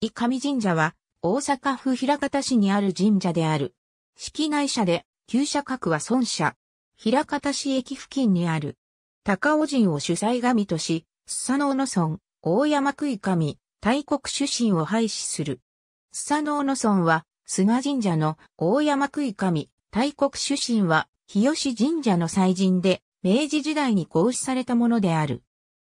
伊上神社は、大阪府平方市にある神社である。式内社で、旧社格は孫社。平方市駅付近にある。高尾神を主催神とし、須佐野野村、大山区伊上、大国出身を廃止する。須佐野野村は、菅神社の大山区伊上、大国出身は、日吉神社の祭神で、明治時代に行使されたものである。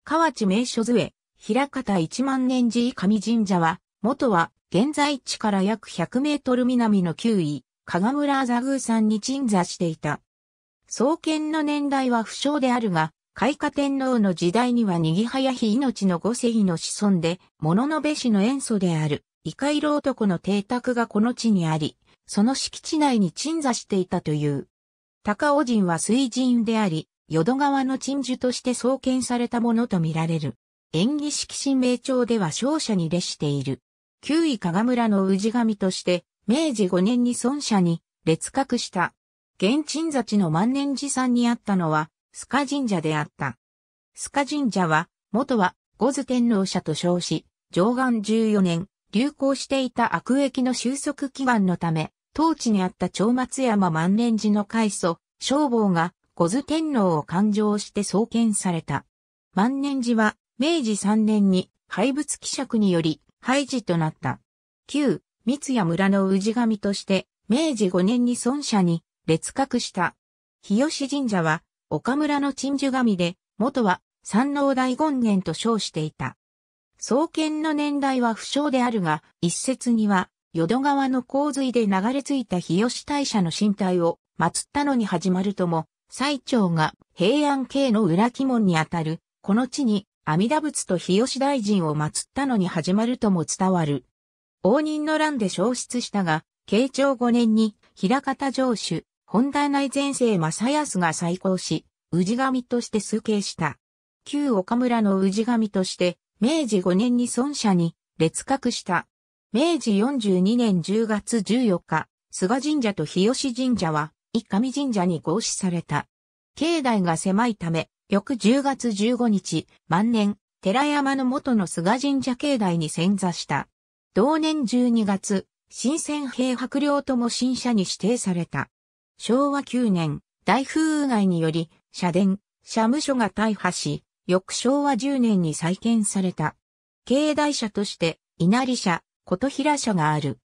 河内名所杖、平方一万年寺伊上神社は、元は、現在地から約100メートル南の9位、加賀村座宮山に鎮座していた。創建の年代は不詳であるが、開花天皇の時代にはにぎはやひ命の五世の子孫で、物の部氏の塩祖である、イカイロ男の邸宅がこの地にあり、その敷地内に鎮座していたという。高尾人は水人であり、淀川の鎮守として創建されたものとみられる。演技式神明朝では勝者に列している。旧位加賀村の氏神として、明治5年に孫社に列閣した。現鎮座地の万年寺山にあったのは、須賀神社であった。須賀神社は、元は、五頭天皇社と称し、上岸14年、流行していた悪役の収束祈願のため、当地にあった長松山万年寺の開祖、消防が、五頭天皇を勘定して創建された。万年寺は、明治3年に、廃仏希釈により、廃寺となった。旧、三谷村の氏神として、明治5年に孫社に列閣した。日吉神社は、岡村の鎮守神で、元は山王大権現と称していた。創建の年代は不詳であるが、一説には、淀川の洪水で流れ着いた日吉大社の神体を祀ったのに始まるとも、最長が平安系の裏鬼門にあたる、この地に阿弥陀仏と日吉大臣を祀ったのに始まるとも伝わる。応仁の乱で消失したが、慶長5年に、平方城主、本田内前世正康が再興し、氏神として崇敬した。旧岡村の氏神として、明治5年に孫社に列閣した。明治42年10月14日、菅神社と日吉神社は、一神神社に合祀された。境内が狭いため、翌10月15日、万年、寺山の元の菅神社境内に潜座した。同年12月、新鮮兵白領とも新社に指定された。昭和9年、大風雨害により、社殿、社務所が大破し、翌昭和10年に再建された。境内社として、稲荷社、琴平社がある。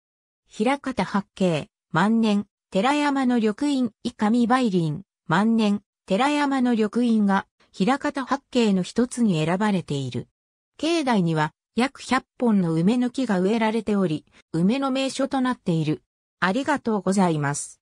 平方八景、万年、寺山の緑院伊上梅林、万年、寺山の緑院が平方八景の一つに選ばれている。境内には約100本の梅の木が植えられており、梅の名所となっている。ありがとうございます。